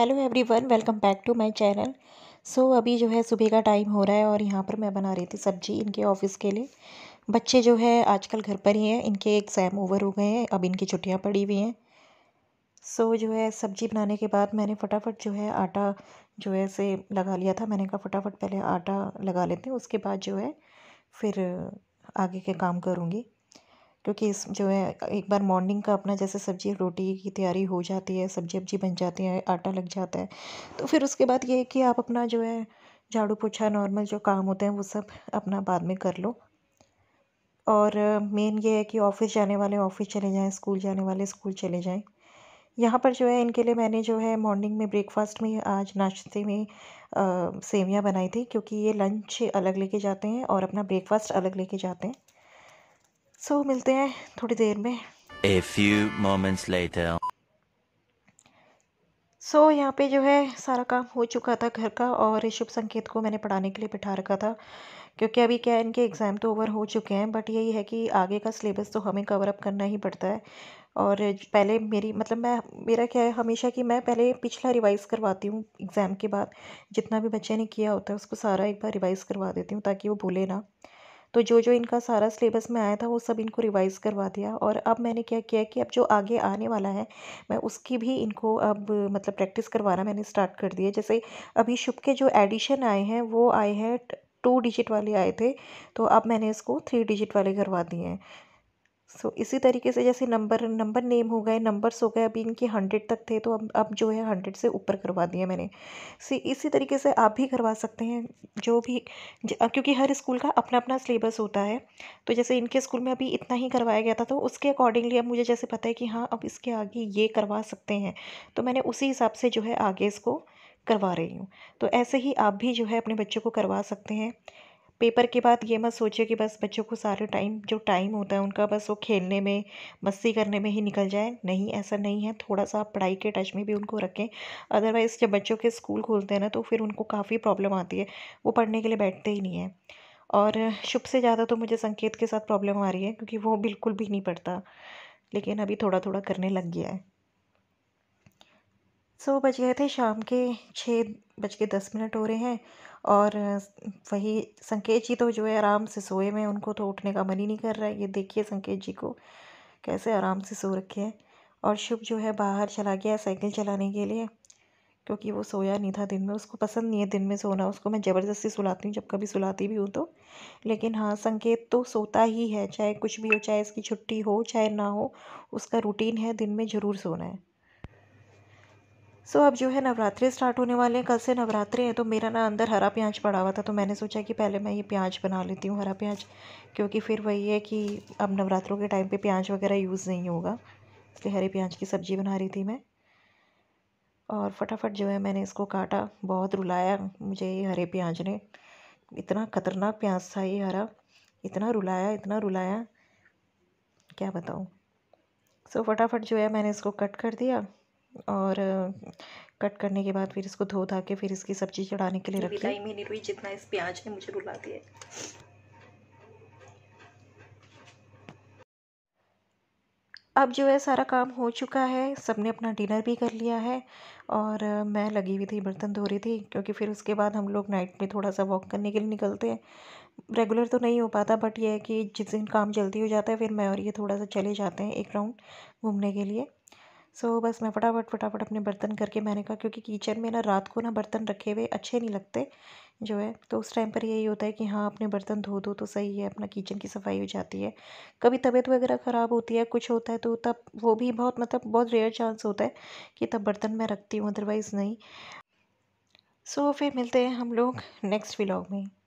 hello everyone welcome back to my channel so अभी जो है सुबह का टाइम हो रहा है और यहाँ पर मैं बना रही थी सब्जी इनके ऑफिस के लिए बच्चे जो है आजकल घर पर ही हैं इनके एग्ज़ाम ओवर हो गए हैं अब इनकी छुट्टियाँ पड़ी हुई हैं सो जो है सब्जी बनाने के बाद मैंने फटाफट जो है आटा जो है से लगा लिया था मैंने कहा फटाफट पहले आटा लगा लेते हैं उसके बाद जो है फिर आगे के काम करूँगी क्योंकि इस जो है एक बार मॉर्निंग का अपना जैसे सब्जी रोटी की तैयारी हो जाती है सब्जी वब्जी बन जाती है आटा लग जाता है तो फिर उसके बाद ये है कि आप अपना जो है झाड़ू पोछा नॉर्मल जो काम होते हैं वो सब अपना बाद में कर लो और मेन ये है कि ऑफ़िस जाने वाले ऑफ़िस चले जाएँ स्कूल जाने वाले स्कूल चले जाएँ यहाँ पर जो है इनके लिए मैंने जो है मॉर्निंग में ब्रेकफास्ट में आज नाश्ते में सेवियाँ बनाई थी क्योंकि ये लंच अलग लेके जाते हैं और अपना ब्रेकफास्ट अलग लेके जाते हैं सो so, मिलते हैं थोड़ी देर में a few moments later so यहाँ पे जो है सारा काम हो चुका था घर का और शुभ संकेत को मैंने पढ़ाने के लिए बिठा रखा था क्योंकि अभी क्या है इनके एग्ज़ाम तो ओवर हो चुके हैं बट यही है कि आगे का सिलेबस तो हमें कवर अप करना ही पड़ता है और पहले मेरी मतलब मैं मेरा क्या है हमेशा कि मैं पहले पिछला रिवाइज़ करवाती हूँ एग्ज़ाम के बाद जितना भी बच्चे ने किया होता है उसको सारा एक बार रिवाइज़ करवा देती हूँ ताकि वो भूले ना तो जो जो इनका सारा सिलेबस में आया था वो सब इनको रिवाइज़ करवा दिया और अब मैंने क्या किया कि अब जो आगे आने वाला है मैं उसकी भी इनको अब मतलब प्रैक्टिस करवाना मैंने स्टार्ट कर दिया जैसे अभी शुभ के जो एडिशन आए हैं वो आए हैं टू डिजिट वाले आए थे तो अब मैंने इसको थ्री डिजिट वाले करवा दिए हैं सो so, इसी तरीके से जैसे नंबर नंबर नेम हो गए नंबर्स हो गए अभी इनके हंड्रेड तक थे तो अब अब जो है हंड्रेड से ऊपर करवा दिया मैंने सी इसी तरीके से आप भी करवा सकते हैं जो भी ज, क्योंकि हर स्कूल का अपना अपना सिलेबस होता है तो जैसे इनके स्कूल में अभी इतना ही करवाया गया था तो उसके अकॉर्डिंगली अब मुझे जैसे पता है कि हाँ अब इसके आगे ये करवा सकते हैं तो मैंने उसी हिसाब से जो है आगे इसको करवा रही हूँ तो ऐसे ही आप भी जो है अपने बच्चों को करवा सकते हैं पेपर के बाद ये मत सोचिए कि बस बच्चों को सारे टाइम जो टाइम होता है उनका बस वो खेलने में मस्ती करने में ही निकल जाए नहीं ऐसा नहीं है थोड़ा सा आप पढ़ाई के टच में भी उनको रखें अदरवाइज़ जब बच्चों के स्कूल खोलते हैं ना तो फिर उनको काफ़ी प्रॉब्लम आती है वो पढ़ने के लिए बैठते ही नहीं है और शुभ से ज़्यादा तो मुझे संकेत के साथ प्रॉब्लम आ रही है क्योंकि वो बिल्कुल भी नहीं पढ़ता लेकिन अभी थोड़ा थोड़ा करने लग गया है सो बज गए थे शाम के छः बज के दस मिनट हो रहे हैं और वही संकेत जी तो जो है आराम से सोए में उनको तो उठने का मन ही नहीं कर रहा है ये देखिए संकेत जी को कैसे आराम से सो रखे हैं और शुभ जो है बाहर चला गया साइकिल चलाने के लिए क्योंकि वो सोया नहीं था दिन में उसको पसंद नहीं है दिन में सोना उसको मैं ज़बरदस्ती सुलाती हूँ जब कभी सुलाती भी हूँ तो लेकिन हाँ संकेत तो सोता ही है चाहे कुछ भी हो चाहे इसकी छुट्टी हो चाहे ना हो उसका रूटीन है दिन में ज़रूर सोना है सो so, अब जो है नवरात्रे स्टार्ट होने वाले हैं कल से नवरात्रे हैं तो मेरा ना अंदर हरा प्याज पड़ा हुआ था तो मैंने सोचा कि पहले मैं ये प्याज बना लेती हूँ हरा प्याज क्योंकि फिर वही है कि अब नवरात्रों के टाइम पे प्याज वगैरह यूज़ नहीं होगा इसलिए हरे प्याज की सब्ज़ी बना रही थी मैं और फटाफट जो है मैंने इसको काटा बहुत रुलाया मुझे ये हरे प्याज ने इतना ख़तरनाक प्याज था ये हरा इतना रुलाया इतना रुलाया क्या बताऊँ सो so, फटाफट जो है मैंने इसको कट कर दिया और कट करने के बाद फिर इसको धो धा के फिर इसकी सब्ज़ी चढ़ाने के लिए रखी में नहीं रुई जितना इस प्याज ने मुझे रुला दिए अब जो है सारा काम हो चुका है सबने अपना डिनर भी कर लिया है और मैं लगी हुई थी बर्तन धो रही थी क्योंकि फिर उसके बाद हम लोग नाइट में थोड़ा सा वॉक करने के लिए निकलते हैं रेगुलर तो नहीं हो पाता बट ये है कि जिस दिन काम जल्दी हो जाता है फिर मैं और ये थोड़ा सा चले जाते हैं एक राउंड घूमने के लिए सो so, बस मैं फटाफट फटाफट अपने बर्तन करके मैंने कहा क्योंकि किचन में ना रात को ना बर्तन रखे हुए अच्छे नहीं लगते जो है तो उस टाइम पर यही होता है कि हाँ अपने बर्तन धो दो तो सही है अपना किचन की सफाई हो जाती है कभी तबीयत वगैरह ख़राब होती है कुछ होता है तो तब वो भी बहुत मतलब बहुत रेयर चांस होता है कि तब बर्तन मैं रखती हूँ अदरवाइज़ नहीं सो so, फिर मिलते हैं हम लोग नेक्स्ट व्लॉग में